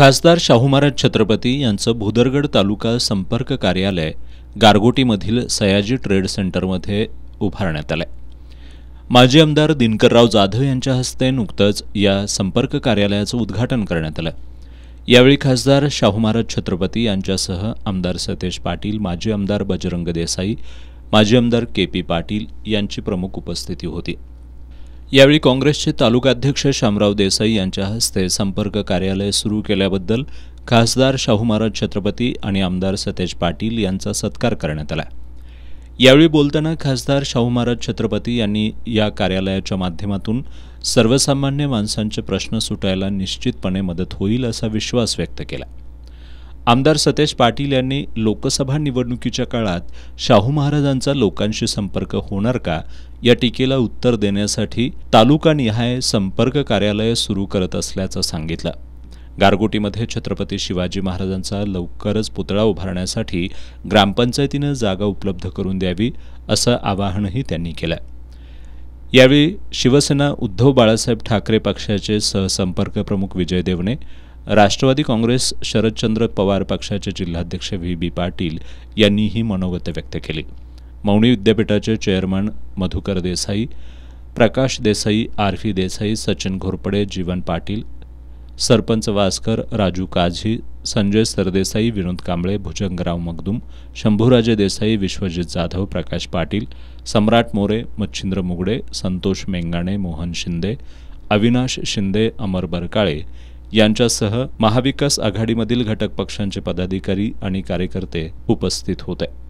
खासदार शाहू महाराज छत्रपती यांचं भुदरगड तालुका संपर्क कार्यालय गारगोटीमधील सयाजी ट्रेड सेंटरमध्ये उभारण्यात आलं माजी आमदार दिनकरराव जाधव यांच्या हस्ते नुकतंच या संपर्क कार्यालयाचं उद्घाटन करण्यात आलं यावेळी खासदार शाहू महाराज छत्रपती यांच्यासह आमदार सतेज पाटील माजी आमदार बजरंग देसाई माजी आमदार के पी पाटील यांची प्रमुख उपस्थिती होती यावेळी काँग्रेसचे तालुकाध्यक्ष शामराव देसाई यांच्या हस्ते संपर्क कार्यालय सुरू केल्याबद्दल खासदार शाहू महाराज छत्रपती आणि आमदार सतेज पाटील यांचा सत्कार करण्यात आला यावेळी बोलताना खासदार शाहू महाराज छत्रपती यांनी या कार्यालयाच्या माध्यमातून सर्वसामान्य माणसांचे प्रश्न सुटायला निश्चितपणे मदत होईल असा विश्वास व्यक्त केला आमदार सतेज पाटील यांनी लोकसभा निवडणुकीच्या काळात शाहू महाराजांचा लोकांशी संपर्क होणार का या टीकेला उत्तर देण्यासाठी तालुका निहाय संपर्क कार्यालय सुरू करत असल्याचं सांगितलं गारगोटीमध्ये छत्रपती शिवाजी महाराजांचा लवकरच पुतळा उभारण्यासाठी ग्रामपंचायतीनं जागा उपलब्ध करून द्यावी असं आवाहनही त्यांनी केलं यावेळी शिवसेना उद्धव बाळासाहेब ठाकरे पक्षाचे सहसंपर्क प्रमुख विजय देवणे राष्ट्रवादी काँग्रेस शरदचंद्र पवार पक्षाचे जिल्हाध्यक्ष व्ही बी पाटील यांनी ही मनोगत व्यक्त केली मौनी विद्यापीठाचे चेअरमन मधुकर देसाई प्रकाश देसाई आरफी देसाई सचिन घोरपडे जीवन पाटील सरपंच वासकर राजू काझी संजय सरदेसाई विनोद कांबळे भुजंगराव मगदुम शंभूराजे देसाई विश्वजित जाधव प्रकाश पाटील सम्राट मोरे मच्छिंद्र मुगडे संतोष मेंगाणे मोहन शिंदे अविनाश शिंदे अमर बरकाळे यांच्यासह महाविकास आघाडीमधील घटक पक्षांचे पदाधिकारी आणि कार्यकर्ते उपस्थित होते